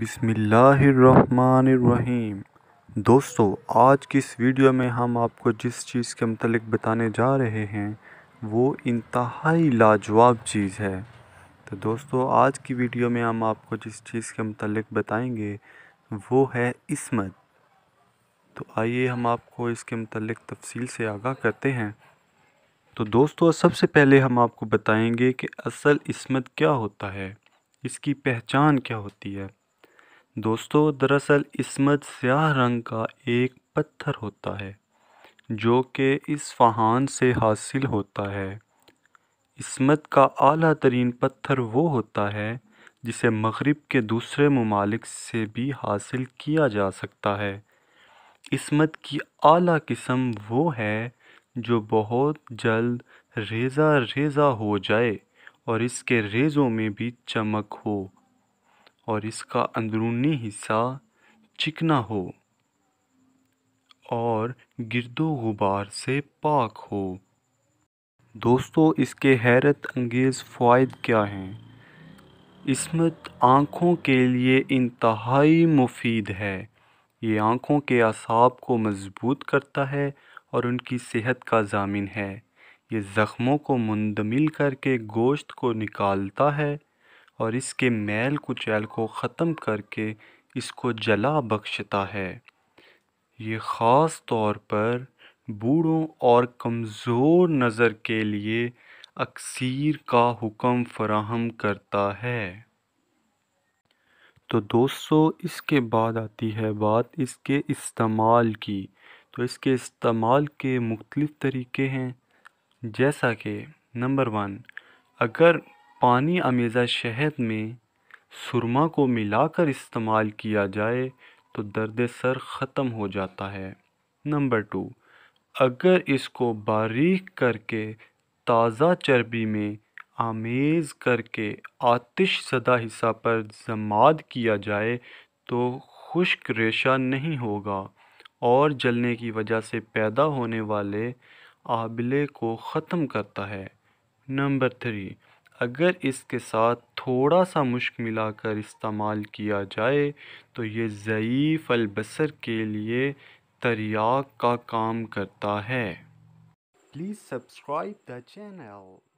बिसमीम दोस्तों आज की इस वीडियो में हम आपको जिस चीज़ के मतलब बताने जा रहे हैं वो इंतहाई लाजवाब चीज़ है तो दोस्तों आज की वीडियो में हम आपको जिस चीज़ के मतलब बताएंगे वो है इसमत तो आइए हम आपको इसके मतलब तफसील से आगाह करते हैं तो दोस्तों सबसे पहले हम आपको बताएंगे कि असल इसमत क्या होता है इसकी पहचान क्या होती है दोस्तों दरअसल इसमत स्याह रंग का एक पत्थर होता है जो कि इस फहान से हासिल होता है इसमत का अली तरीन पत्थर वो होता है जिसे मगरब के दूसरे ममालिक से भी हासिल किया जा सकता है इसमत की आला किस्म वो है जो बहुत जल्द रेज़ा रेज़ा हो जाए और इसके रेज़ों में भी चमक हो और इसका अंदरूनी हिस्सा चिकना हो और गिरदो गुबार से पाक हो दोस्तों इसके हैरत अंगेज़ फ़ायद क्या हैं इसमत आँखों के लिए इंतहाई मुफीद है ये आँखों के असाब को मजबूत करता है और उनकी सेहत का जामिन है ये ज़ख़्मों को मुंदमिल करके गोश्त को निकालता है और इसके मैल कुचैल को ख़त्म करके इसको जला बख्शता है ये ख़ास तौर पर बूढ़ों और कमज़ोर नज़र के लिए अक्सर का हुक्म फराहम करता है तो दोस्तों इसके बाद आती है बात इसके इस्तेमाल की तो इसके इस्तेमाल के मुख्तलिफ़ तरीके हैं जैसा कि नंबर वन अगर पानी आमेज़ा शहद में सुरमा को मिलाकर इस्तेमाल किया जाए तो दर्द सर ख़त्म हो जाता है नंबर टू अगर इसको बारीक करके ताज़ा चर्बी में आमेज़ करके आतिश सदा हिस्सा पर जमाद किया जाए तो खुश्क रेशा नहीं होगा और जलने की वजह से पैदा होने वाले आबले को ख़त्म करता है नंबर थ्री अगर इसके साथ थोड़ा सा मुश्क मिलाकर इस्तेमाल किया जाए तो ये ज़यीफ़ अलबसर के लिए तरियाक का काम करता है प्लीज़ सब्सक्राइब द चैनल